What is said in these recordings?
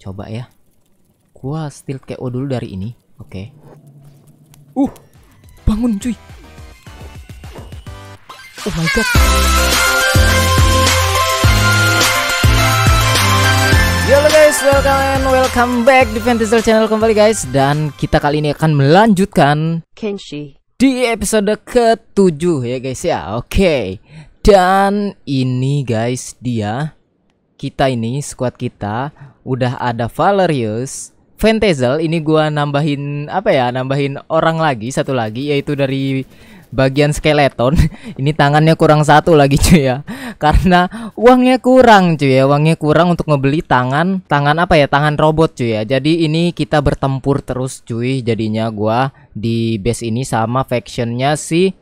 Coba ya. Gua steal KO dulu dari ini. Oke. Okay. Uh, bangun cuy. Oh my god. Yo guys, welcome and welcome back di Fantasy Channel kembali guys Dan kita kali ini akan melanjutkan Kenshi Di episode ke-7 ya guys ya, oke okay. Dan ini guys dia kita ini, squad kita udah ada Valerius, Ventezel ini gua nambahin apa ya? Nambahin orang lagi satu lagi yaitu dari bagian skeleton. ini tangannya kurang satu lagi cuy ya. Karena uangnya kurang cuy ya. Uangnya kurang untuk ngebeli tangan, tangan apa ya? Tangan robot cuy ya. Jadi ini kita bertempur terus cuy jadinya gua di base ini sama factionnya si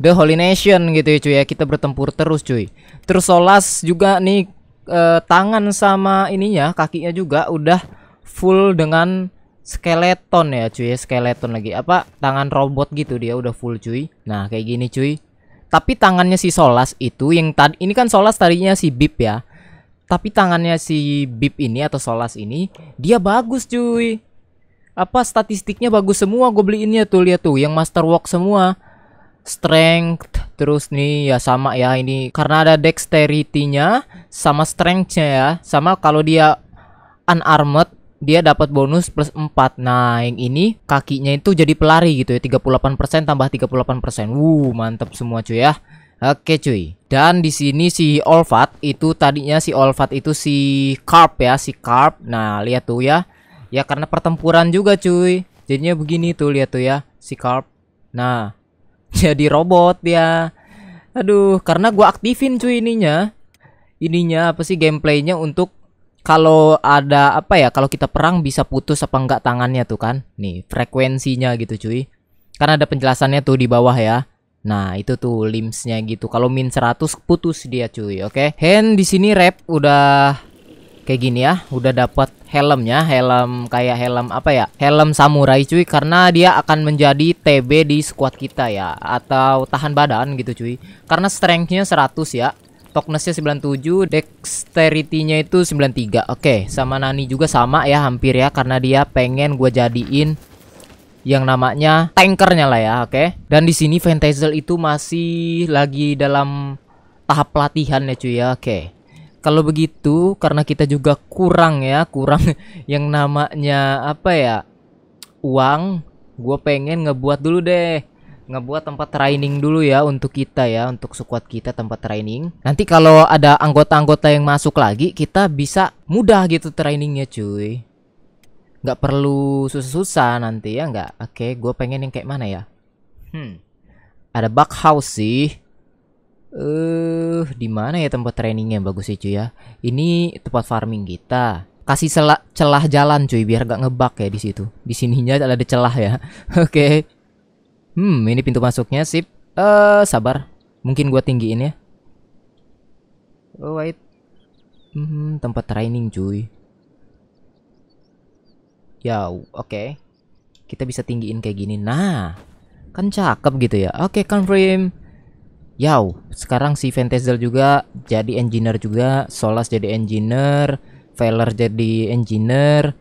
The Holy Nation gitu ya cuy ya. Kita bertempur terus cuy. Terus Solas juga nih eh, tangan sama ininya kakinya juga udah full dengan skeleton ya cuy skeleton lagi apa tangan robot gitu dia udah full cuy nah kayak gini cuy tapi tangannya si Solas itu yang tadi ini kan Solas tadinya si Bip ya tapi tangannya si Bip ini atau Solas ini dia bagus cuy apa statistiknya bagus semua gue beliinnya tuh lihat tuh yang masterwork semua strength Terus nih ya sama ya ini karena ada dexterity-nya sama strength-nya ya. Sama kalau dia unarmed dia dapat bonus plus 4 Nah yang ini kakinya itu jadi pelari gitu ya 38% tambah 38% Wuh mantep semua cuy ya Oke cuy Dan di sini si Olfat itu tadinya si Olfat itu si Carp ya Si Carp Nah lihat tuh ya Ya karena pertempuran juga cuy Jadinya begini tuh lihat tuh ya Si Carp Nah jadi robot dia aduh karena gua aktifin cuy ininya ininya apa sih gameplaynya untuk kalau ada apa ya kalau kita perang bisa putus apa enggak tangannya tuh kan nih frekuensinya gitu cuy karena ada penjelasannya tuh di bawah ya Nah, itu tuh limbsnya gitu. Kalau min 100 putus dia cuy, oke. Okay? Hand di sini rep udah kayak gini ya udah dapat helmnya helm kayak helm apa ya helm samurai cuy karena dia akan menjadi TB di squad kita ya atau tahan badan gitu cuy karena strengthnya 100 ya toughnessnya 97 dexterity-nya itu 93 oke okay, sama Nani juga sama ya hampir ya karena dia pengen gue jadiin yang namanya tankernya lah ya, oke. Okay? Dan di sini Fantazel itu masih lagi dalam tahap pelatihan ya cuy ya, oke. Okay kalau begitu karena kita juga kurang ya kurang yang namanya apa ya uang gue pengen ngebuat dulu deh ngebuat tempat training dulu ya untuk kita ya untuk squad kita tempat training nanti kalau ada anggota-anggota yang masuk lagi kita bisa mudah gitu trainingnya cuy nggak perlu susah-susah nanti ya nggak oke gue pengen yang kayak mana ya hmm ada bug house sih Eh, uh, di mana ya tempat trainingnya bagus sih cuy ya? Ini tempat farming kita. Kasih celah, celah jalan cuy biar gak ngebak ya di situ. Di sininya ada celah ya. Oke. okay. Hmm, ini pintu masuknya sip. Eh, uh, sabar. Mungkin gua tinggiin ya. Oh, Wait. Hmm, tempat training cuy. Ya, oke. Okay. Kita bisa tinggiin kayak gini. Nah, kan cakep gitu ya. Oke, okay, confirm. Yow, sekarang si Ventezel juga jadi engineer juga, Solas jadi engineer, Valor jadi engineer.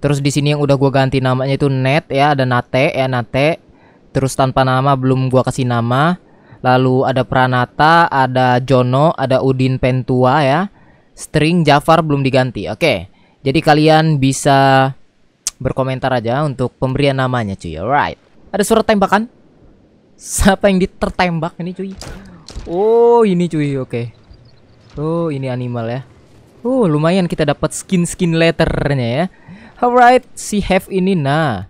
Terus di sini yang udah gua ganti namanya itu Net ya, ada Nate ya Nate. Terus tanpa nama belum gua kasih nama. Lalu ada Pranata, ada Jono, ada Udin Pentua ya. String Jafar belum diganti. Oke. Jadi kalian bisa berkomentar aja untuk pemberian namanya cuy. Alright. Ada surat tembakan? Siapa yang ditertembak ini cuy? Oh ini cuy, oke. Okay. Oh ini animal ya. Oh lumayan kita dapat skin-skin letternya ya. Alright, si Have ini nah.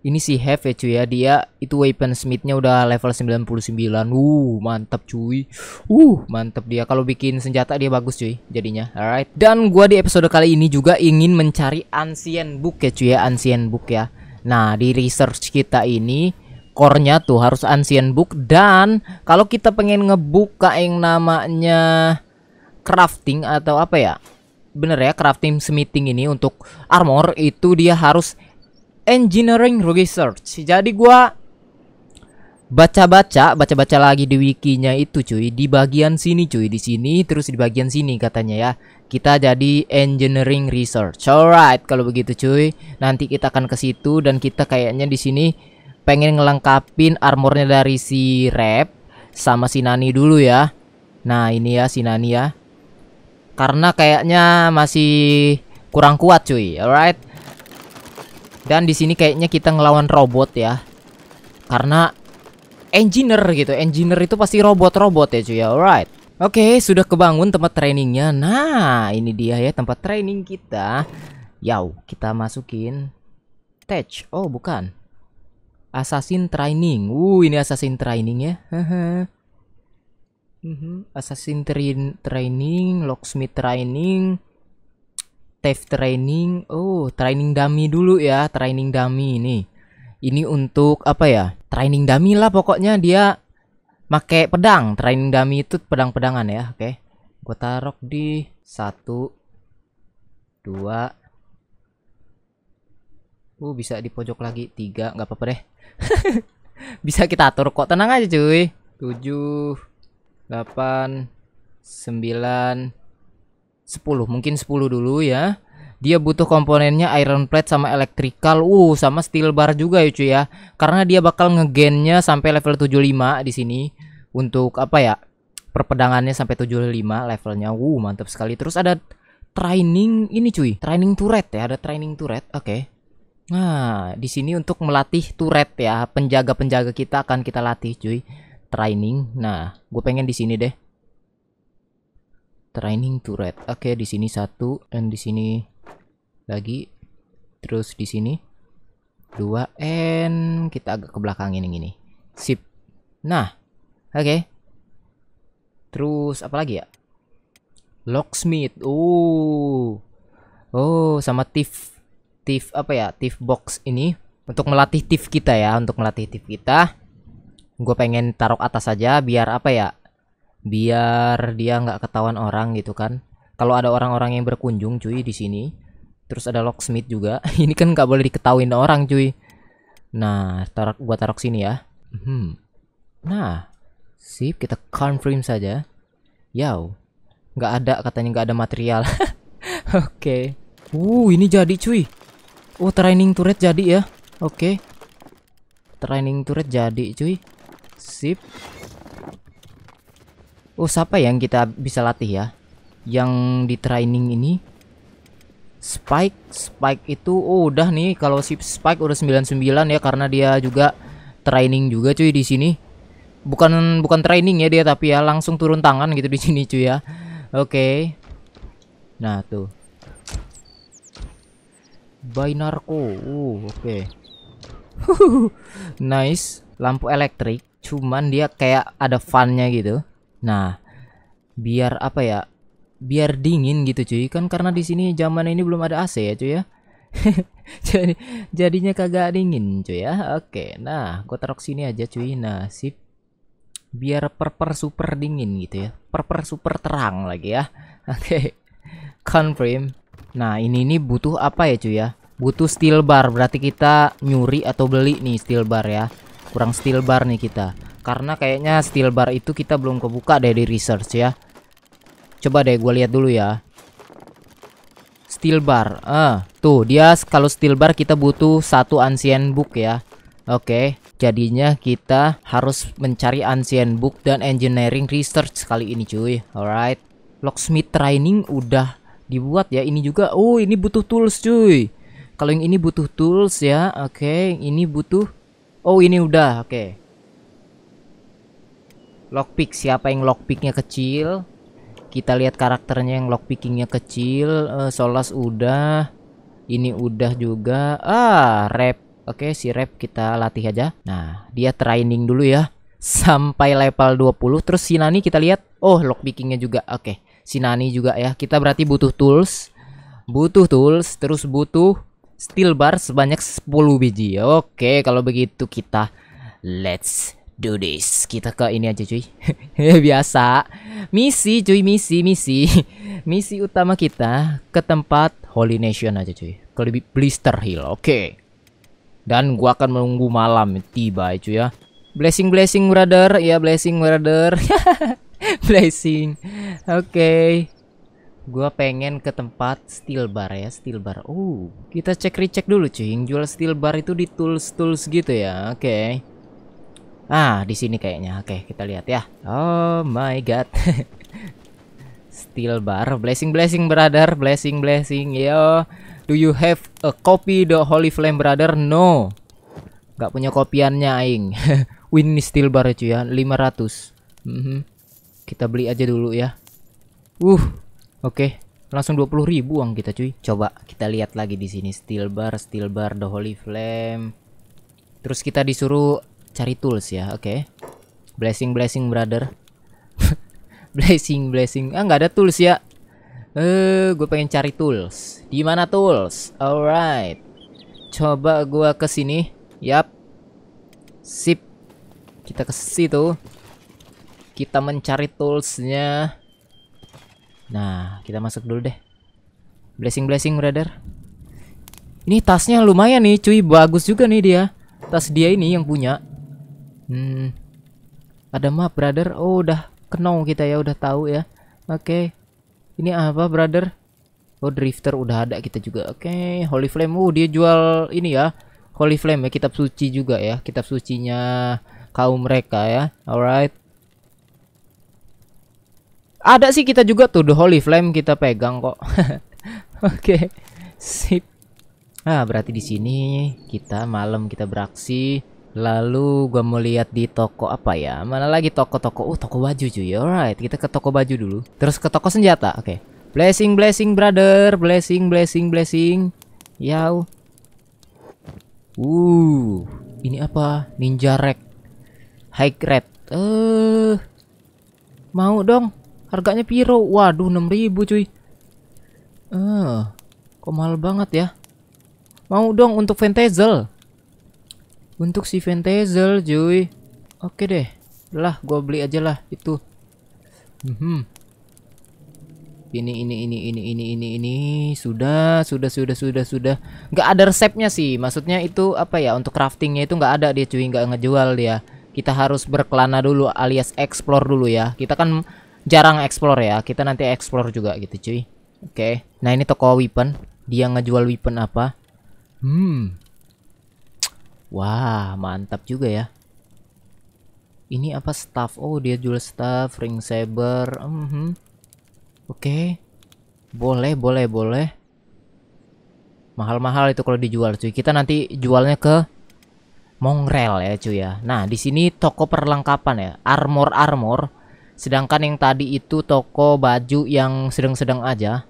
Ini si Have ya cuy ya. Dia itu weapon smithnya udah level 99. Uh, mantap cuy. Uh, mantap dia kalau bikin senjata dia bagus cuy jadinya. Alright. Dan gua di episode kali ini juga ingin mencari ancient book ya cuy ya, ancient book ya. Nah, di research kita ini core-nya tuh harus ancient book dan kalau kita pengen ngebuka yang namanya crafting atau apa ya? Bener ya, crafting smithing ini untuk armor itu dia harus engineering research. Jadi gua baca-baca, baca-baca lagi di wikinya itu cuy, di bagian sini cuy, di sini terus di bagian sini katanya ya. Kita jadi engineering research. Alright, kalau begitu cuy, nanti kita akan ke situ dan kita kayaknya di sini pengen ngelengkapin armornya dari si Rep sama si Nani dulu ya. Nah, ini ya si Nani ya. Karena kayaknya masih kurang kuat cuy. Alright. Dan di sini kayaknya kita ngelawan robot ya. Karena engineer gitu. Engineer itu pasti robot-robot ya cuy. Alright. Oke, okay, sudah kebangun tempat trainingnya. Nah, ini dia ya tempat training kita. Yau, kita masukin. Touch. Oh, bukan. Assassin Training. Uh, ini Assassin Training ya. Mhm. assassin train Training, Locksmith Training, Thief Training. Oh, Training Dummy dulu ya, Training Dummy ini. Ini untuk apa ya? Training Dummy lah pokoknya dia pakai pedang. Training Dummy itu pedang-pedangan ya, oke. Okay. Gue taruh di satu dua Uh bisa di pojok lagi tiga nggak apa-apa deh. bisa kita atur kok tenang aja cuy. Tujuh, delapan, sembilan, sepuluh mungkin sepuluh dulu ya. Dia butuh komponennya iron plate sama electrical, uh sama steel bar juga ya cuy ya. Karena dia bakal ngegennya sampai level 75 di sini untuk apa ya? perpedangannya sampai 75 levelnya. Uh, mantap sekali. Terus ada training ini cuy, training turret ya, ada training turret. Oke. Okay. Nah, di sini untuk melatih turret ya, penjaga-penjaga kita akan kita latih, cuy. Training. Nah, gue pengen di sini deh. Training turret. Oke, di sini satu dan di sini lagi. Terus di sini dua n kita agak ke belakang ini gini. Sip. Nah, oke. Okay. Terus apa lagi ya? Locksmith. Oh. Oh, sama thief TIF apa ya TIF box ini untuk melatih TIF kita ya untuk melatih TIF kita gue pengen taruh atas aja biar apa ya biar dia nggak ketahuan orang gitu kan kalau ada orang-orang yang berkunjung cuy di sini terus ada locksmith juga ini kan nggak boleh diketahuin orang cuy nah taruh gue taruh sini ya hmm. nah sip kita confirm saja yow nggak ada katanya nggak ada material oke okay. uh ini jadi cuy Oh training turret jadi ya Oke okay. Training turret jadi cuy Sip Oh siapa yang kita bisa latih ya Yang di training ini Spike Spike itu Oh udah nih Kalau si Spike udah 99 ya Karena dia juga Training juga cuy di sini Bukan bukan training ya dia Tapi ya langsung turun tangan gitu di sini cuy ya Oke okay. Nah tuh by uh, oke okay. nice lampu elektrik cuman dia kayak ada fannya gitu nah biar apa ya biar dingin gitu cuy kan karena di sini zaman ini belum ada AC ya cuy ya jadi jadinya kagak dingin cuy ya oke nah gue taruh sini aja cuy nah sip biar per per super dingin gitu ya per per super terang lagi ya oke confirm Nah ini ini butuh apa ya cuy ya Butuh steel bar berarti kita nyuri atau beli nih steel bar ya Kurang steel bar nih kita Karena kayaknya steel bar itu kita belum kebuka deh di research ya Coba deh gue lihat dulu ya Steel bar ah, Tuh dia kalau steel bar kita butuh satu ancient book ya Oke Jadinya kita harus mencari ancient book dan engineering research kali ini cuy Alright Locksmith training udah dibuat ya. Ini juga, oh ini butuh tools cuy. Kalau yang ini butuh tools ya, oke. Okay. Ini butuh, oh ini udah, oke. Okay. Lockpick, siapa yang lockpicknya kecil? Kita lihat karakternya yang lockpickingnya kecil. Uh, Solas udah, ini udah juga. Ah, rap. Oke, okay, si rap kita latih aja. Nah, dia training dulu ya sampai level 20 terus si Nani kita lihat oh lockpickingnya juga oke okay. Sinani juga ya. Kita berarti butuh tools, butuh tools, terus butuh steel bar sebanyak 10 biji. Oke, kalau begitu kita let's do this. Kita ke ini aja cuy. Biasa. Misi cuy, misi, misi. misi utama kita ke tempat Holy Nation aja cuy. Ke Blister Hill. Oke. Dan gua akan menunggu malam tiba cuy ya. Blessing blessing brother, ya blessing brother. Blessing. Oke. Okay. Gua pengen ke tempat steel bar ya, steel bar. Oh, kita cek recheck dulu cuy. Yang jual steel bar itu di tools tools gitu ya. Oke. Okay. Ah, di sini kayaknya. Oke, okay, kita lihat ya. Oh my god. steel bar. Blessing blessing brother, blessing blessing. Yo. Do you have a copy the Holy Flame brother? No. Gak punya kopiannya aing. Win steel bar cuy ya, 500. Mm -hmm. Kita beli aja dulu ya. Uh, oke. Okay. Langsung 20 ribu uang kita cuy. Coba kita lihat lagi di sini steel bar, steel bar, the holy flame. Terus kita disuruh cari tools ya, oke. Okay. Blessing, blessing brother. blessing, blessing. Ah nggak ada tools ya. Eh, gue pengen cari tools. Di mana tools? Alright. Coba gue kesini, Yap. Sip. Kita ke situ kita mencari toolsnya. Nah, kita masuk dulu deh. Blessing blessing brother. Ini tasnya lumayan nih, cuy. Bagus juga nih dia. Tas dia ini yang punya. Hmm. Ada map brother. Oh, udah kenal kita ya, udah tahu ya. Oke. Okay. Ini apa brother? Oh, drifter udah ada kita juga. Oke, okay. Holy Flame. Oh, dia jual ini ya. Holy Flame ya, kitab suci juga ya. Kitab sucinya kaum mereka ya. Alright. Ada sih kita juga tuh The Holy Flame kita pegang kok. Oke. okay. Sip. Nah, berarti di sini kita malam kita beraksi. Lalu gua mau lihat di toko apa ya? Mana lagi toko-toko? Oh, toko baju cuy. Alright, kita ke toko baju dulu. Terus ke toko senjata. Oke. Okay. Blessing, blessing brother, blessing, blessing, blessing. Yau. Uh, ini apa? Ninja rack. High red. Eh, uh, mau dong. Harganya piro? Waduh, 6000 cuy. Eh, uh, kok mahal banget ya? Mau dong untuk Ventazel. Untuk si Ventazel, cuy. Oke deh. Lah, gua beli aja lah itu. Hmm. Ini ini ini ini ini ini ini sudah sudah sudah sudah sudah nggak ada resepnya sih maksudnya itu apa ya untuk craftingnya itu nggak ada dia cuy nggak ngejual dia kita harus berkelana dulu alias explore dulu ya kita kan jarang explore ya. Kita nanti explore juga gitu, cuy. Oke. Okay. Nah, ini toko weapon. Dia ngejual weapon apa? Hmm. Wah, mantap juga ya. Ini apa staff? Oh, dia jual staff, ring saber. Mm -hmm. Oke. Okay. Boleh, boleh, boleh. Mahal-mahal itu kalau dijual, cuy. Kita nanti jualnya ke Mongrel ya, cuy ya. Nah, di sini toko perlengkapan ya. Armor-armor Sedangkan yang tadi itu toko baju yang sedang-sedang aja.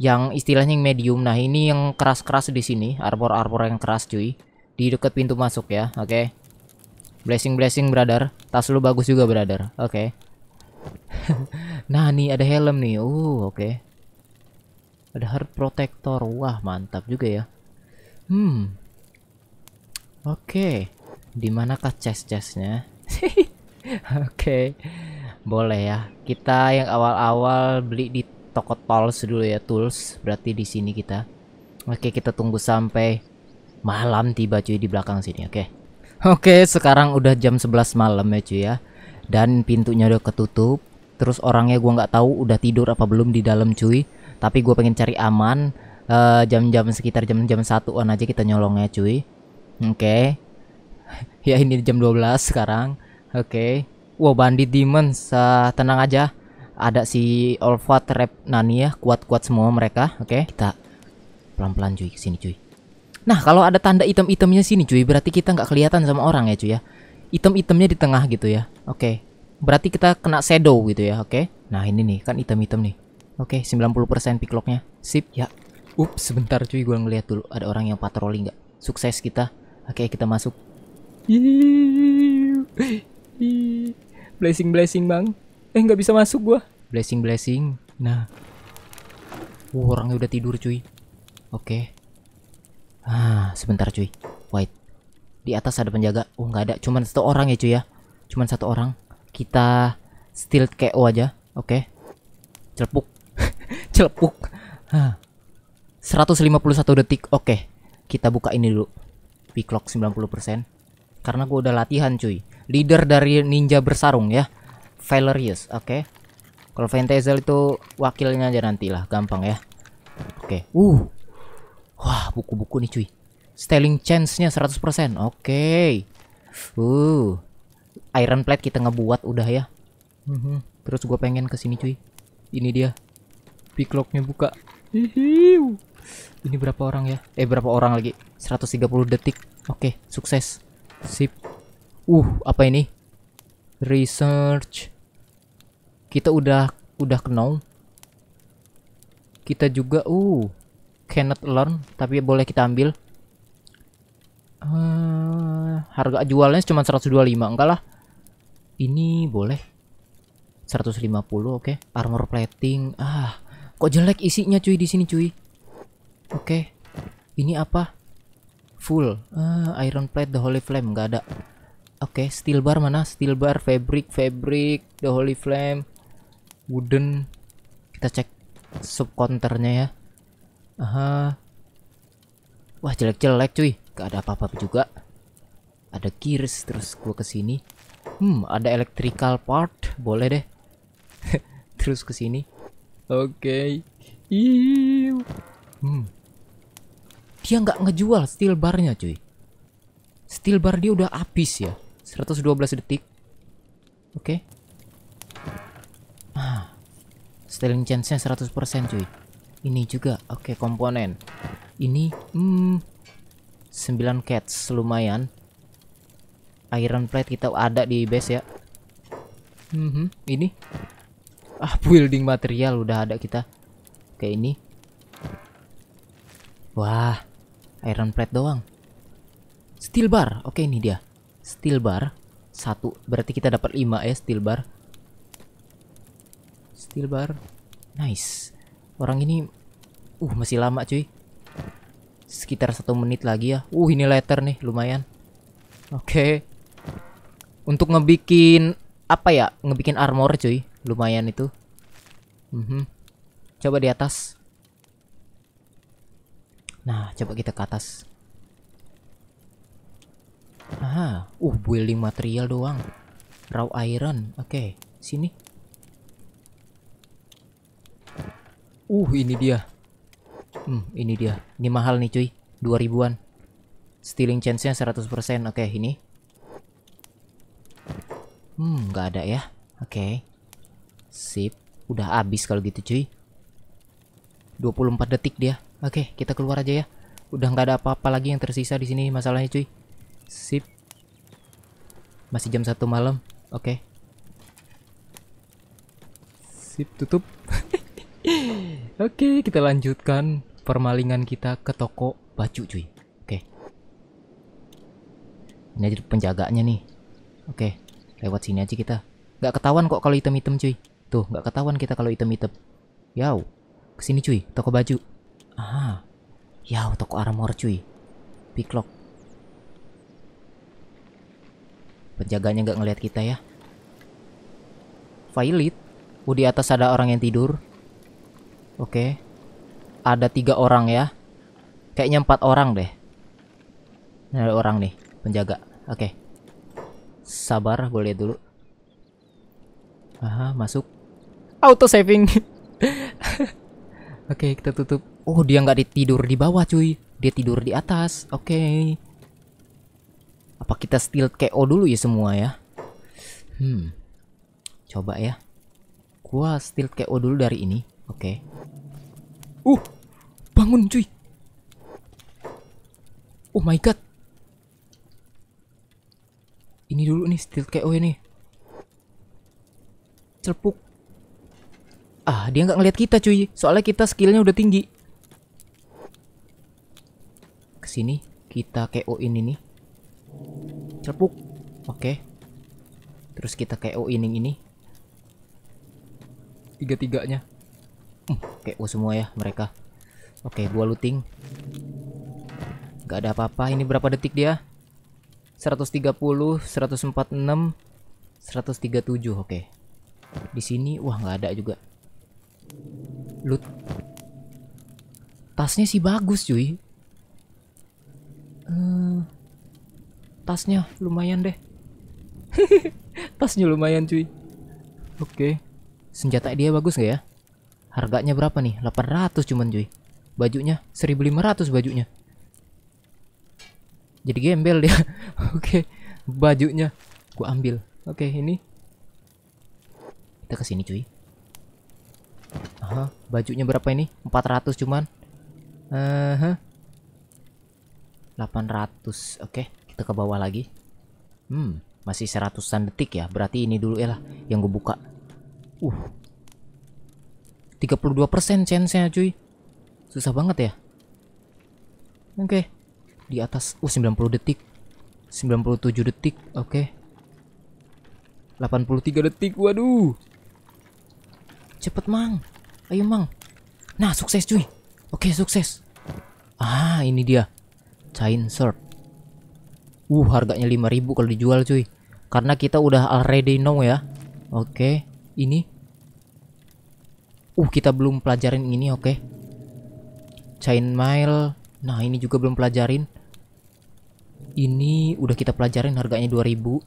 Yang istilahnya medium. Nah, ini yang keras-keras di sini, arbor-arbor yang keras, cuy. Di dekat pintu masuk ya. Oke. Okay. Blessing blessing brother. Tas lu bagus juga, brother. Oke. Okay. nah, nih ada helm nih. Uh, oke. Okay. Ada heart protector. Wah, mantap juga ya. Hmm. Oke. Okay. Di manakah chest-chestnya? Oke. Boleh ya. Kita yang awal-awal beli di toko tools dulu ya, tools. Berarti di sini kita. Oke, kita tunggu sampai malam tiba cuy di belakang sini, oke. Oke, sekarang udah jam 11 malam ya cuy ya. Dan pintunya udah ketutup. Terus orangnya gua nggak tahu udah tidur apa belum di dalam cuy. Tapi gua pengen cari aman eh, jam-jam uh, jam sekitar jam-jam satuan aja kita nyolongnya cuy. Oke. ya ini jam 12 sekarang. Oke. Okay. Wow, Bandit demon, Uh, tenang aja. Ada si Olva, Rep Nani ya. Kuat-kuat semua mereka. Oke. Okay. Kita pelan-pelan cuy ke sini cuy. Nah, kalau ada tanda item-itemnya sini cuy, berarti kita nggak kelihatan sama orang ya cuy ya. Item-itemnya di tengah gitu ya. Oke. Okay. Berarti kita kena shadow gitu ya, oke. Okay. Nah, ini nih kan item-item nih. Oke, okay, 90% picklocknya. Sip, ya. Up sebentar cuy gue ngeliat dulu ada orang yang patroli nggak. Sukses kita. Oke, okay, kita masuk blessing blessing bang. Eh nggak bisa masuk gua. Blessing blessing. Nah, uh, orangnya udah tidur cuy. Oke. Okay. Ah sebentar cuy. white, Di atas ada penjaga. Oh nggak ada. Cuman satu orang ya cuy ya. Cuman satu orang. Kita steal KO aja. Oke. Okay. Celepuk. Celepuk. Ah. puluh 151 detik. Oke. Okay. Kita buka ini dulu. P-Clock 90%. Karena gua udah latihan cuy leader dari ninja bersarung ya. Valerius, oke. Okay. Kalau Ventazel itu wakilnya aja nanti lah, gampang ya. Oke. Okay. Uh. Wah, buku-buku nih cuy. styling chance-nya 100%. Oke. Okay. Uh. Iron plate kita ngebuat udah ya. Mm -hmm. Terus gue pengen ke sini cuy. Ini dia. Picklocknya buka. Hihiu. Ini berapa orang ya? Eh berapa orang lagi? 130 detik. Oke, okay, sukses. Sip. Uh, apa ini? Research. Kita udah udah kenal. Kita juga uh cannot learn, tapi boleh kita ambil. Uh, harga jualnya cuma 125, enggak lah. Ini boleh. 150, oke. Okay. Armor plating. Ah, kok jelek isinya cuy di sini cuy. Oke. Okay. Ini apa? Full. Uh, iron plate the holy flame enggak ada. Oke, okay, steel bar mana? Steel bar, fabric, fabric, the holy flame, wooden. Kita cek sub counternya ya. Aha. Wah, jelek-jelek cuy. Gak ada apa-apa juga. Ada gears terus gua kesini. Hmm, ada electrical part. Boleh deh. terus kesini. Oke. Okay. Hmm. Dia nggak ngejual steel barnya cuy. Steel bar dia udah habis ya. 112 detik. Oke. Okay. Ah. Stealing chance-nya 100% cuy. Ini juga. Oke, okay, komponen. Ini hmm 9 cats lumayan. Iron plate kita ada di base ya. Mm -hmm. ini ah building material udah ada kita. Kayak ini. Wah, iron plate doang. Steel bar. Oke, okay, ini dia steel bar satu berarti kita dapat 5 ya steel bar steel bar nice orang ini uh masih lama cuy sekitar satu menit lagi ya uh ini letter nih lumayan oke okay. untuk ngebikin apa ya ngebikin armor cuy lumayan itu mm -hmm. coba di atas nah coba kita ke atas Aha, uh building material doang. Raw iron. Oke, okay, sini. Uh, ini dia. Hmm, ini dia. Ini mahal nih cuy. 2000-an. Stealing chance-nya 100%. Oke, okay, ini. Hmm, nggak ada ya. Oke. Okay. Sip. Udah habis kalau gitu cuy. 24 detik dia. Oke, okay, kita keluar aja ya. Udah nggak ada apa-apa lagi yang tersisa di sini masalahnya cuy. Sip. Masih jam 1 malam. Oke. Okay. Sip, tutup. Oke, okay, kita lanjutkan permalingan kita ke toko baju, cuy. Oke. Okay. Ini aja penjaganya nih. Oke, okay. lewat sini aja kita. Gak ketahuan kok kalau item-item, cuy. Tuh, gak ketahuan kita kalau item-item. Yau, kesini cuy, toko baju. Ah, yau, toko armor cuy. Picklock. Penjaganya nggak ngelihat kita ya. Violet. Oh di atas ada orang yang tidur. Oke. Okay. Ada tiga orang ya. Kayaknya empat orang deh. Ini ada orang nih penjaga. Oke. Okay. Sabar, gue lihat dulu. Aha, masuk. Auto saving. Oke, okay, kita tutup. Oh, dia nggak tidur di bawah, cuy. Dia tidur di atas. Oke. Okay. Apa kita still KO dulu ya semua ya? Hmm. Coba ya. Gua still KO dulu dari ini. Oke. Okay. Uh. Bangun cuy. Oh my god. Ini dulu nih still KO ini. Cepuk. Ah, dia nggak ngeliat kita cuy. Soalnya kita skillnya udah tinggi. Kesini kita KO ini nih. Cepuk. Oke. Terus kita KO ini ini. Tiga-tiganya. Hmm, KO semua ya mereka. Oke, okay, gua looting. Gak ada apa-apa. Ini berapa detik dia? 130, 146, 137. Oke. Okay. Di sini wah nggak ada juga. Loot. Tasnya sih bagus, cuy. Uh, tasnya lumayan deh tasnya lumayan cuy oke okay. senjata dia bagus gak ya harganya berapa nih 800 cuman cuy bajunya 1500 bajunya jadi gembel dia oke okay. bajunya gua ambil oke okay, ini kita kesini cuy Aha, bajunya berapa ini 400 cuman uh -huh. 800 oke okay kita ke bawah lagi hmm masih seratusan detik ya berarti ini dulu ya lah yang gue buka uh 32% chance nya cuy susah banget ya oke okay. di atas uh 90 detik 97 detik oke okay. 83 detik waduh cepet mang ayo mang nah sukses cuy oke okay, sukses ah ini dia chain sword Uh, harganya 5000 kalau dijual, cuy. Karena kita udah already know ya. Oke, okay. ini. Uh, kita belum pelajarin ini, oke. Okay. Chainmail. Nah, ini juga belum pelajarin. Ini udah kita pelajarin harganya 2000.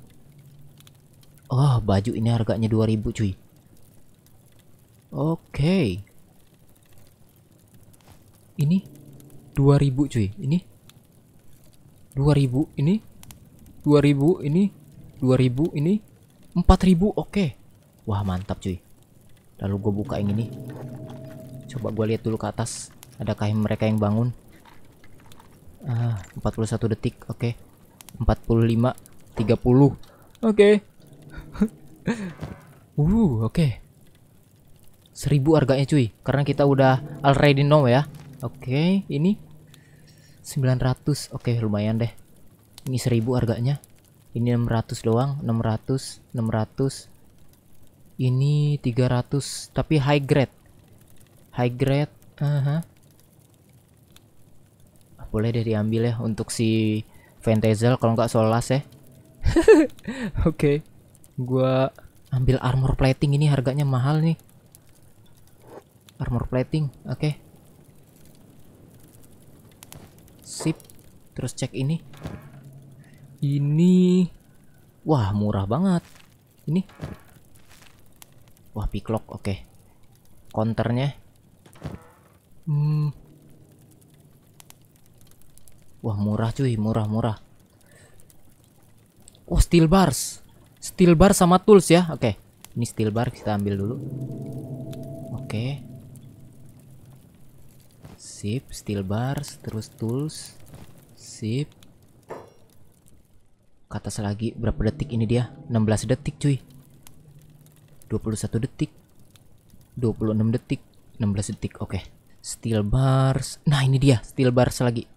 Oh, baju ini harganya 2000, cuy. Oke. Okay. Ini 2000 cuy ini 2000 ini 2000 ini 2000 ini 4000 oke okay. wah mantap cuy lalu gue buka yang ini coba gue lihat dulu ke atas adakah mereka yang bangun ah 41 detik oke okay. 45 30 oke okay. uh oke okay. 1000 harganya cuy karena kita udah already know ya oke okay, ini 900 oke okay, lumayan deh ini 1000 harganya ini 600 doang 600 600 ini 300 tapi high grade high grade uh ah, -huh. boleh deh diambil ya untuk si Ventazel kalau nggak Solas ya oke okay. gua ambil armor plating ini harganya mahal nih armor plating oke okay. sip terus cek ini ini wah murah banget. Ini wah piklok oke. Okay. Counternya. Hmm. Wah murah cuy, murah-murah. Oh steel bars. Steel bar sama tools ya. Oke. Okay. Ini steel bar kita ambil dulu. Oke. Okay. Sip, steel bars terus tools. Sip ke atas lagi berapa detik ini dia 16 detik cuy 21 detik 26 detik 16 detik oke okay. steel bars nah ini dia steel bars lagi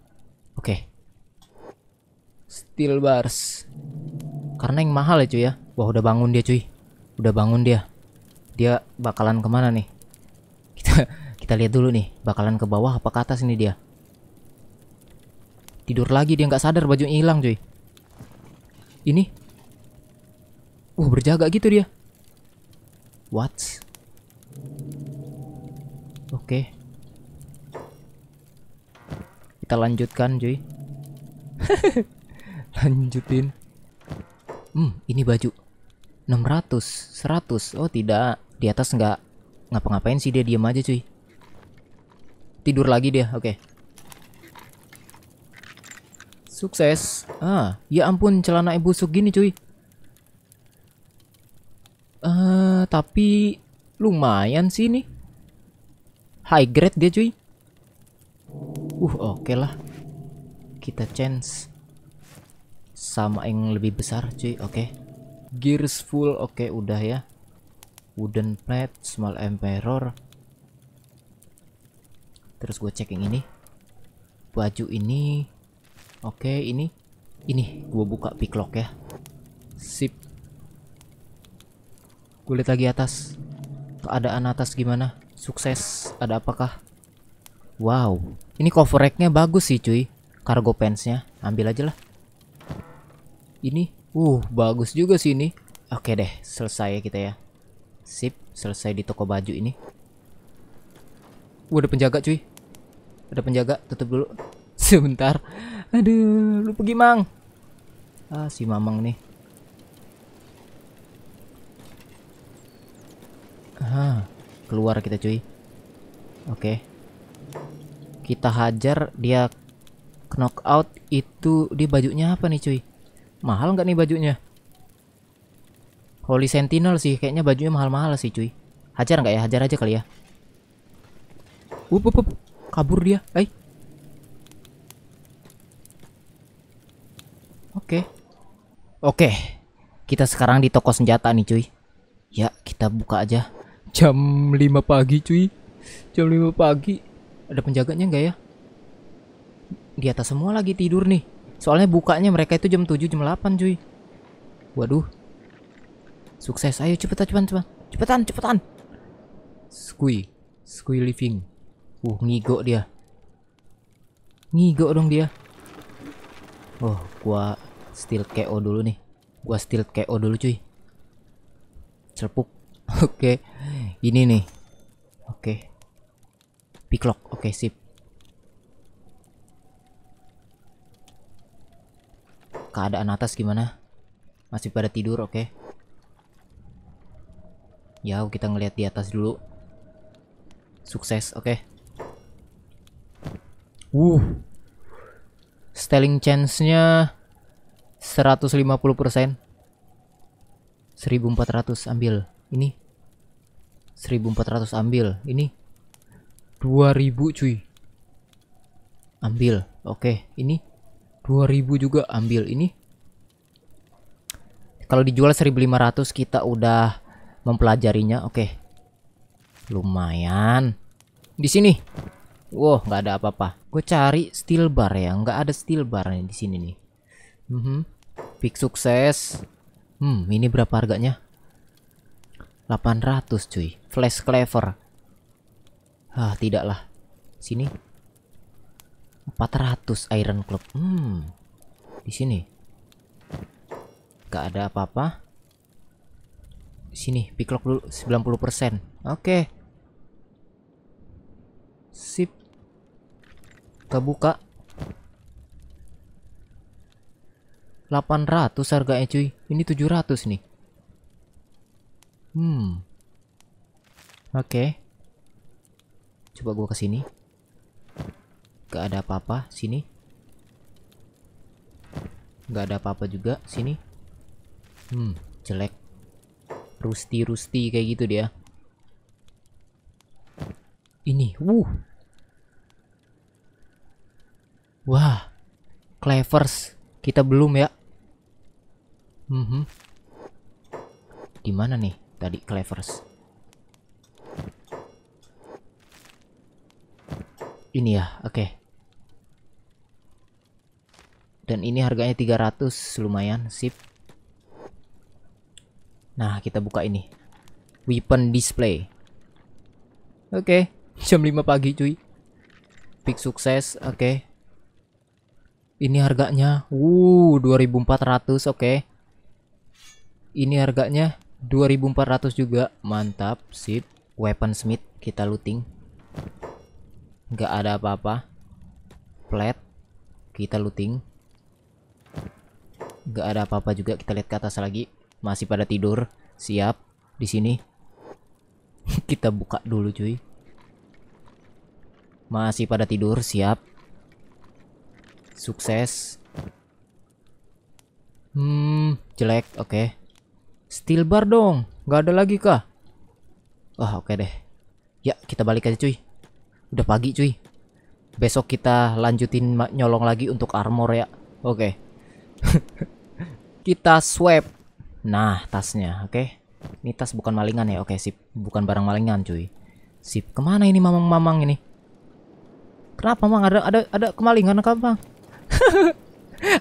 oke okay. steel bars karena yang mahal ya cuy ya wah udah bangun dia cuy udah bangun dia dia bakalan kemana nih kita kita lihat dulu nih bakalan ke bawah apa ke atas ini dia tidur lagi dia nggak sadar bajunya hilang cuy ini uh berjaga gitu dia what oke okay. kita lanjutkan cuy lanjutin hmm ini baju 600 100 oh tidak di atas nggak ngapa-ngapain sih dia diam aja cuy tidur lagi dia oke okay. Sukses. Ah, ya ampun celana ibu busuk gini cuy. Eh, uh, tapi lumayan sih nih. High grade dia cuy. Uh, oke okay lah. Kita chance sama yang lebih besar cuy. Oke. Okay. Gears full oke okay, udah ya. Wooden plate, small emperor. Terus gue cek yang ini. Baju ini Oke, ini ini gue buka picklock ya. Sip. Gue lihat lagi atas. Keadaan atas gimana? Sukses. Ada apakah? Wow. Ini cover racknya bagus sih, cuy. Cargo pantsnya. Ambil aja lah. Ini, uh, bagus juga sih ini. Oke deh, selesai ya kita ya. Sip, selesai di toko baju ini. Udah penjaga cuy. Ada penjaga, tutup dulu. Sebentar. Aduh, lu pergi, Mang. Ah, si Mamang nih. Ah, keluar kita, cuy. Oke. Okay. Kita hajar dia knock out itu di bajunya apa nih, cuy? Mahal nggak nih bajunya? Holy Sentinel sih, kayaknya bajunya mahal-mahal sih, cuy. Hajar nggak ya? Hajar aja kali ya. Up, up, up. kabur dia. Eh, Oke. Okay. Oke. Okay. Kita sekarang di toko senjata nih, cuy. Ya, kita buka aja. Jam 5 pagi, cuy. Jam 5 pagi. Ada penjaganya nggak ya? Di atas semua lagi tidur nih. Soalnya bukanya mereka itu jam 7, jam 8, cuy. Waduh. Sukses. Ayo cepetan, cepetan, cepetan. Cepetan, cepetan. Squee. Squee living. Uh, ngigo dia. Ngigo dong dia. Oh, gua steal KO dulu nih. Gua steal KO dulu cuy. Serpuk. Oke. okay. Ini nih. Oke. Okay. Picklock. Oke, okay, sip. Keadaan atas gimana? Masih pada tidur, oke. Okay. Ya, kita ngelihat di atas dulu. Sukses, oke. Okay. Wuh. Stelling chance-nya 150%. persen, 1400 ambil. Ini 1400 ambil. Ini 2000 cuy. Ambil. Oke, ini 2000 juga ambil ini. Kalau dijual 1500 kita udah mempelajarinya. Oke. Lumayan. Di sini. Wow, nggak ada apa-apa gue cari steel bar ya nggak ada steel bar nih di sini nih mm -hmm. pick sukses hmm ini berapa harganya 800 cuy flash clever ah tidaklah sini 400 iron club hmm di sini nggak ada apa-apa sini picklock dulu 90% oke okay. sip kita buka 800 harganya cuy ini 700 nih hmm oke okay. coba gua kesini gak ada apa-apa sini gak ada apa-apa juga sini hmm jelek rusti rusti kayak gitu dia ini wuh Wah, Clevers, kita belum ya. Mm -hmm. Di mana nih tadi Clevers? Ini ya, oke. Okay. Dan ini harganya 300, lumayan, sip. Nah, kita buka ini. Weapon display. Oke, okay. jam 5 pagi cuy. Pick sukses, oke. Okay. Ini harganya. Wuh, 2400, oke. Okay. Ini harganya 2400 juga. Mantap, sip. Weapon smith kita looting. Nggak ada apa-apa. Plate kita looting. Nggak ada apa-apa juga. Kita lihat ke atas lagi. Masih pada tidur. Siap. Di sini. kita buka dulu, cuy. Masih pada tidur, siap. Sukses. Hmm, jelek. Oke. Okay. Steel bar dong. nggak ada lagi kah? Wah, oke okay deh. Ya, kita balik aja cuy. Udah pagi cuy. Besok kita lanjutin nyolong lagi untuk armor ya. Oke. Okay. kita swap. Nah, tasnya. Oke. Okay. Ini tas bukan malingan ya. Oke, okay, sip. Bukan barang malingan cuy. Sip. Kemana ini mamang-mamang ini? Kenapa mang ada ada ada kemalingan apa bang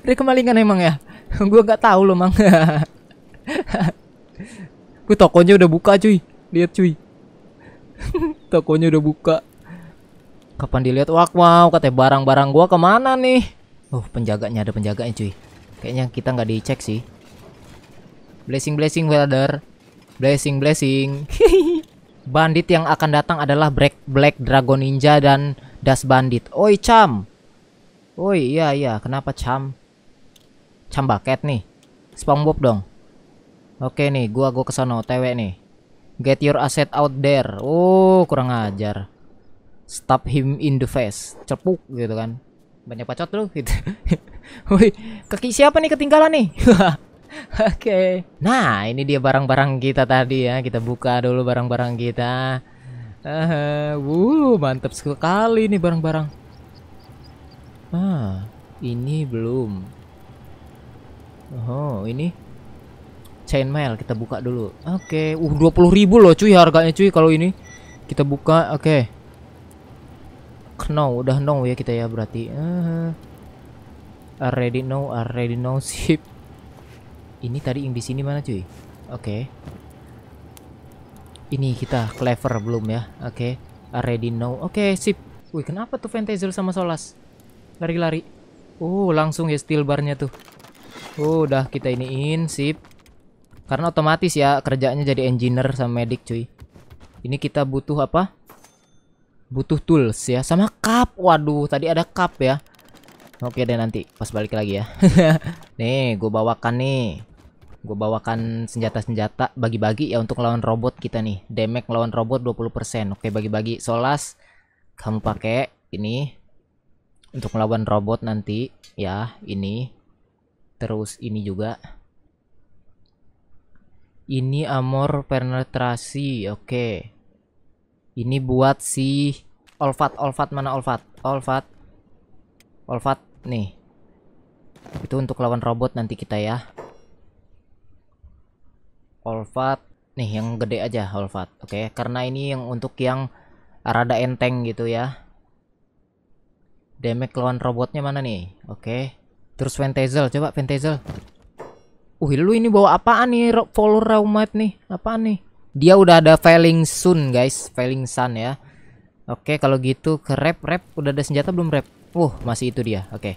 Ada kemalingan emang ya? gue nggak tahu loh mang. gue tokonya udah buka cuy. Lihat cuy. tokonya udah buka. Kapan dilihat? Wah, wow, katanya barang-barang gue kemana nih? Oh, penjaganya ada penjaganya cuy. Kayaknya kita nggak dicek sih. Blessing blessing weather, Blessing blessing. Bandit yang akan datang adalah Black Black Dragon Ninja dan Das Bandit. Oi, cam. Woi oh iya iya, kenapa cam? Cam baket nih. SpongeBob dong. Oke nih, gua gua kesana, OTW nih. Get your asset out there. Oh, kurang ajar. Stop him in the face. Cepuk gitu kan. Banyak pacot lu gitu. Woi, kaki siapa nih ketinggalan nih? Oke. Okay. Nah, ini dia barang-barang kita tadi ya. Kita buka dulu barang-barang kita. Uh, wuh, mantap sekali nih barang-barang. Ah, ini belum. Oh, ini chainmail kita buka dulu. Oke, okay. uh ribu loh cuy harganya cuy kalau ini. Kita buka, oke. Okay. udah no ya kita ya berarti. Uh, ah, already no, already ah, no sip. Ini tadi yang di sini mana cuy? Oke. Okay. Ini kita clever belum ya. Oke. Okay. Ah, already no. Oke, okay, sip. Wih, kenapa tuh Fantasy sama Solas? Lari-lari. Uh, langsung ya steel barnya tuh. Uh, udah kita iniin, sip. Karena otomatis ya kerjanya jadi engineer sama medic, cuy. Ini kita butuh apa? Butuh tools ya, sama cup. Waduh, tadi ada cup ya. Oke deh nanti pas balik lagi ya. nih, gue bawakan nih. Gue bawakan senjata-senjata bagi-bagi ya untuk lawan robot kita nih. Damage lawan robot 20%. Oke, bagi-bagi. Solas kamu pakai ini untuk melawan robot nanti ya ini terus ini juga ini amor penetrasi oke okay. ini buat si olfat olfat mana olfat olfat olfat nih itu untuk lawan robot nanti kita ya olfat nih yang gede aja olfat oke okay. karena ini yang untuk yang rada enteng gitu ya Damage lawan robotnya mana nih? Oke. Okay. Terus Ventazel, coba Ventazel. Uh, lu ini bawa apaan nih? Follower Raumite nih. Apaan nih? Dia udah ada Failing Sun, guys. Failing Sun ya. Oke, okay, kalau gitu ke rep rep udah ada senjata belum rep? Uh, masih itu dia. Oke. Okay.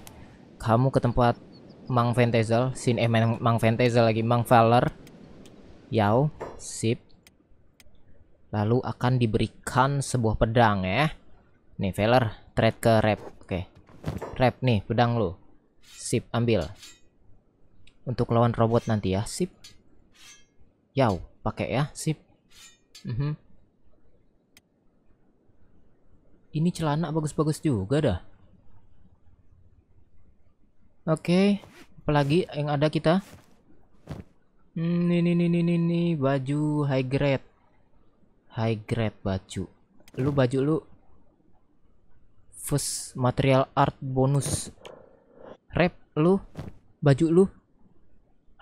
Kamu ke tempat Mang Ventazel, sin eh Mang, Ventazel lagi, Mang Valor. Yao, sip. Lalu akan diberikan sebuah pedang ya. Nih Valor, trade ke rap. Rap nih pedang lu. Sip, ambil. Untuk lawan robot nanti ya, sip. Yau, pakai ya, sip. Mm -hmm. Ini celana bagus-bagus juga dah. Oke, okay. apalagi yang ada kita? Hmm, ini ini ini ini baju high grade. High grade baju. Lu baju lu first material art bonus rep lu baju lu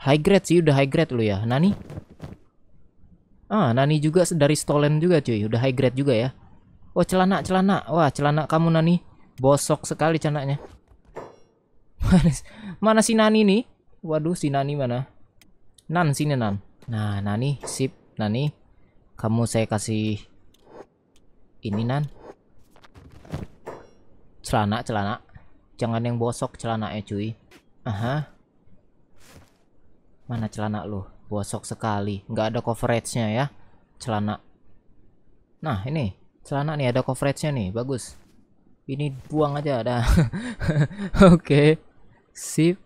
high grade sih udah high grade lu ya Nani ah Nani juga dari stolen juga cuy udah high grade juga ya wah celana celana wah celana kamu Nani bosok sekali celananya mana, mana si Nani nih waduh si Nani mana Nan sini Nan nah Nani sip Nani kamu saya kasih ini Nan celana celana jangan yang bosok celana ya cuy aha mana celana lu bosok sekali nggak ada coverage nya ya celana nah ini celana nih ada coverage nya nih bagus ini buang aja ada oke okay. sip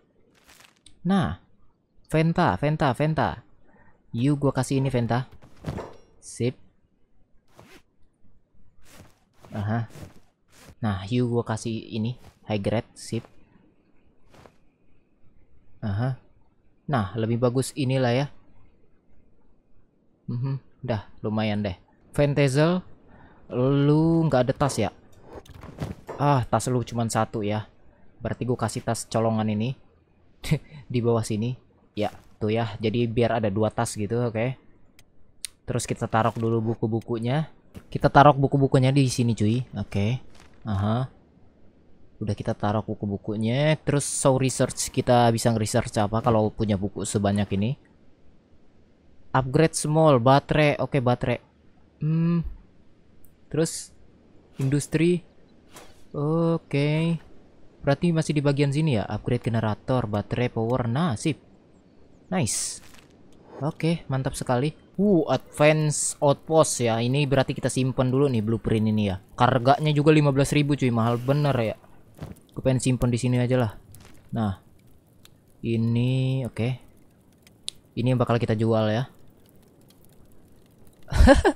nah Venta Venta Venta you gua kasih ini Venta sip aha Nah, hiu gue kasih ini. High grade, sip. Aha. Nah, lebih bagus inilah ya. Mm -hmm. Dah, lumayan deh. Ventazel, lu nggak ada tas ya? Ah, tas lu cuma satu ya. Berarti gue kasih tas colongan ini. Di bawah sini. Ya, tuh ya. Jadi biar ada dua tas gitu, oke. Okay. Terus kita taruh dulu buku-bukunya. Kita taruh buku-bukunya di sini cuy. Oke. Okay. Aha. Udah kita taruh buku-bukunya. Terus show research kita bisa nge-research apa kalau punya buku sebanyak ini. Upgrade small, baterai. Oke, okay, baterai. Hmm. Terus industri. Oke. Okay. Berarti masih di bagian sini ya. Upgrade generator, baterai, power. Nah, sip. Nice. Oke, okay, mantap sekali. Uh, advance outpost ya. Ini berarti kita simpen dulu nih blueprint ini ya. Karganya juga 15.000 cuy, mahal bener ya. Gue pengen simpen di sini aja lah. Nah. Ini oke. Okay. Ini yang bakal kita jual ya.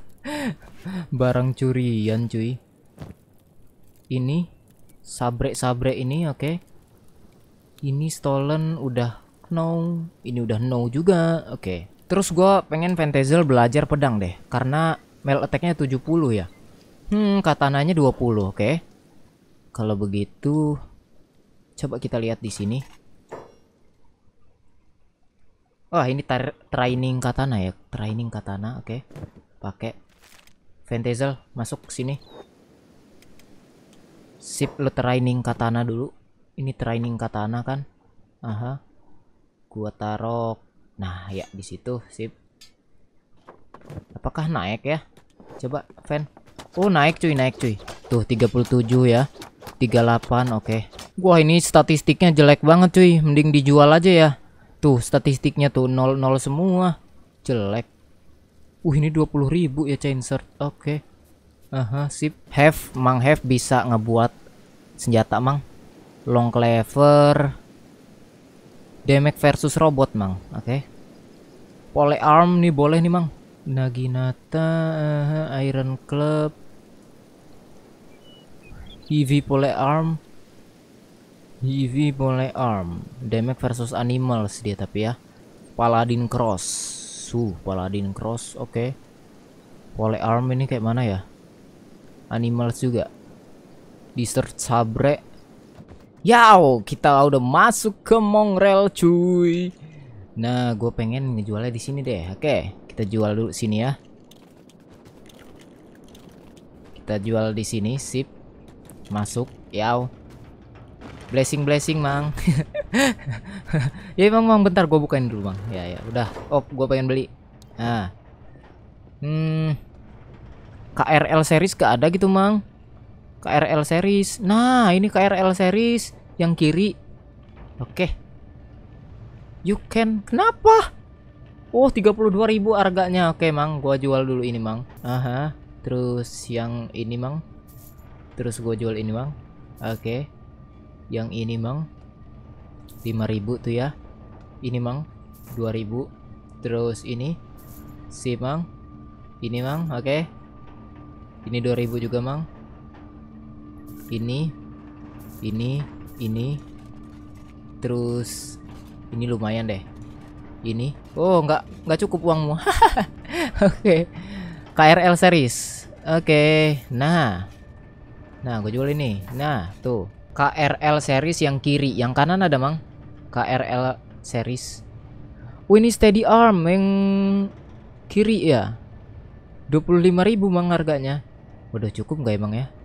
Barang curian cuy. Ini sabre-sabre ini oke. Okay. Ini stolen udah no. Ini udah no juga. Oke. Okay. Terus gue pengen Ventezel belajar pedang deh. Karena mail attacknya 70 ya. Hmm, katananya 20, oke. Okay. Kalau begitu coba kita lihat di sini. Wah, ini training katana ya. Training katana, oke. Okay. Pakai Ventezel masuk ke sini. Sip, lu training katana dulu. Ini training katana kan? Aha. Gua taruh Nah, ya di situ sip. Apakah naik ya? Coba fan. Oh, naik cuy, naik cuy. Tuh 37 ya. 38 oke. Okay. Wah, ini statistiknya jelek banget cuy. Mending dijual aja ya. Tuh statistiknya tuh 00 semua. Jelek. Uh, ini ribu ya chain shirt Oke. Okay. Aha, uh -huh, sip. Have, Mang Have bisa ngebuat senjata, Mang. Long lever damage versus robot mang oke okay. pole arm nih boleh nih mang Naginata uh, Iron Club EV pole arm EV pole arm damage versus animals dia tapi ya Paladin Cross su Paladin Cross oke okay. pole arm ini kayak mana ya animals juga Desert Sabre Yao, kita udah masuk ke mongrel cuy. Nah, gue pengen ngejualnya di sini deh. Oke, kita jual dulu sini ya. Kita jual di sini, sip. Masuk, Yao. Blessing blessing, Mang. ya, Mang, Mang, bentar gue bukain dulu, Mang. Ya, ya, udah. Oh, gue pengen beli. Nah. Hmm. KRL series gak ada gitu, Mang. KRL series. Nah, ini KRL series yang kiri. Oke. Okay. You can. Kenapa? Oh, 32.000 harganya. Oke, okay, Mang, gua jual dulu ini, Mang. Aha. Terus yang ini, Mang. Terus gua jual ini, Mang. Oke. Okay. Yang ini, Mang. 5.000 tuh ya. Ini, Mang. 2.000. Terus ini si Mang. Ini, Mang. Oke. Okay. Ini 2.000 juga, Mang ini ini ini terus ini lumayan deh ini oh nggak nggak cukup uangmu oke okay. KRL series oke okay. nah nah gue jual ini nah tuh KRL series yang kiri yang kanan ada mang KRL series oh ini steady arm yang kiri ya 25.000 mang harganya udah cukup nggak emang ya, ya?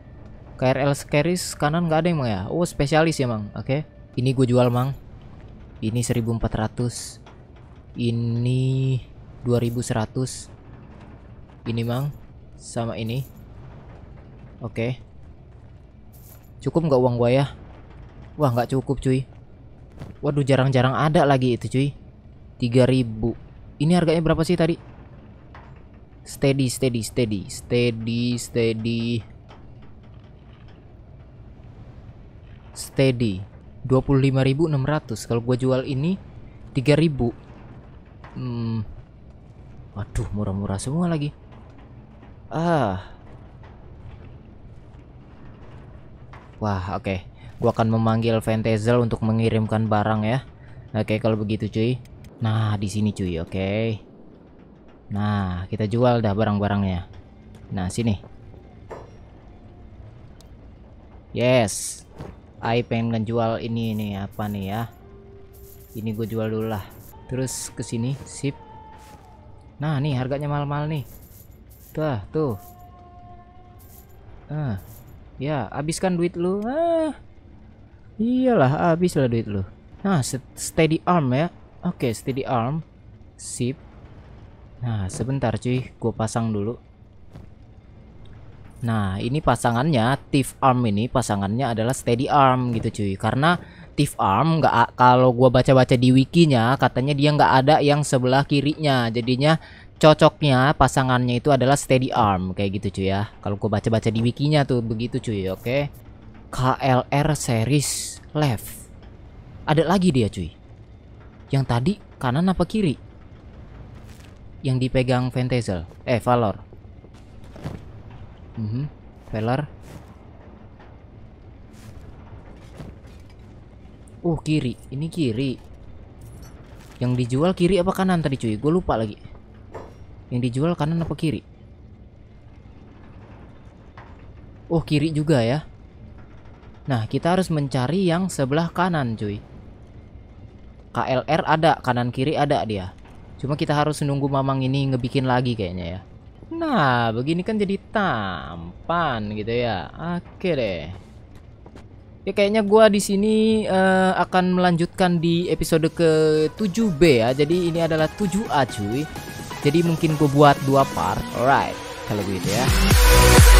KRL Scaris kanan nggak ada emang ya? Oh spesialis ya mang. Oke. Okay. Ini gue jual mang. Ini 1400. Ini 2100. Ini mang. Sama ini. Oke. Okay. Cukup nggak uang gue ya? Wah nggak cukup cuy. Waduh jarang-jarang ada lagi itu cuy. 3000. Ini harganya berapa sih tadi? Steady, steady, steady, steady, steady. steady 25.600 kalau gue jual ini 3.000 hmm. waduh murah-murah semua lagi ah wah oke okay. gue akan memanggil Ventezel untuk mengirimkan barang ya oke okay, kalau begitu cuy nah di sini cuy oke okay. nah kita jual dah barang-barangnya nah sini yes Ai pengen ngejual ini nih apa nih ya ini gue jual dulu lah terus ke sini sip nah nih harganya mahal-mahal nih tuh tuh ah ya habiskan duit lu ah iyalah habis lah duit lu nah steady arm ya oke steady arm sip nah sebentar cuy gue pasang dulu Nah, ini pasangannya Thief Arm ini pasangannya adalah Steady Arm gitu cuy. Karena Thief Arm gak, kalau gue baca-baca di wikinya katanya dia nggak ada yang sebelah kirinya. Jadinya cocoknya pasangannya itu adalah Steady Arm kayak gitu cuy ya. Kalau gue baca-baca di wikinya tuh begitu cuy, oke. Okay? KLR series left. Ada lagi dia cuy. Yang tadi kanan apa kiri? Yang dipegang Ventazel. Eh, Valor. Mm -hmm. Velar. Uh kiri, ini kiri. Yang dijual kiri apa kanan tadi cuy? Gue lupa lagi. Yang dijual kanan apa kiri? Oh kiri juga ya. Nah kita harus mencari yang sebelah kanan cuy. KLR ada, kanan kiri ada dia. Cuma kita harus nunggu mamang ini ngebikin lagi kayaknya ya. Nah, begini kan jadi tampan gitu ya. Oke deh. Ya kayaknya gua di sini uh, akan melanjutkan di episode ke-7B ya. Jadi ini adalah 7A cuy. Jadi mungkin gue buat dua part. Alright, kalau gitu ya.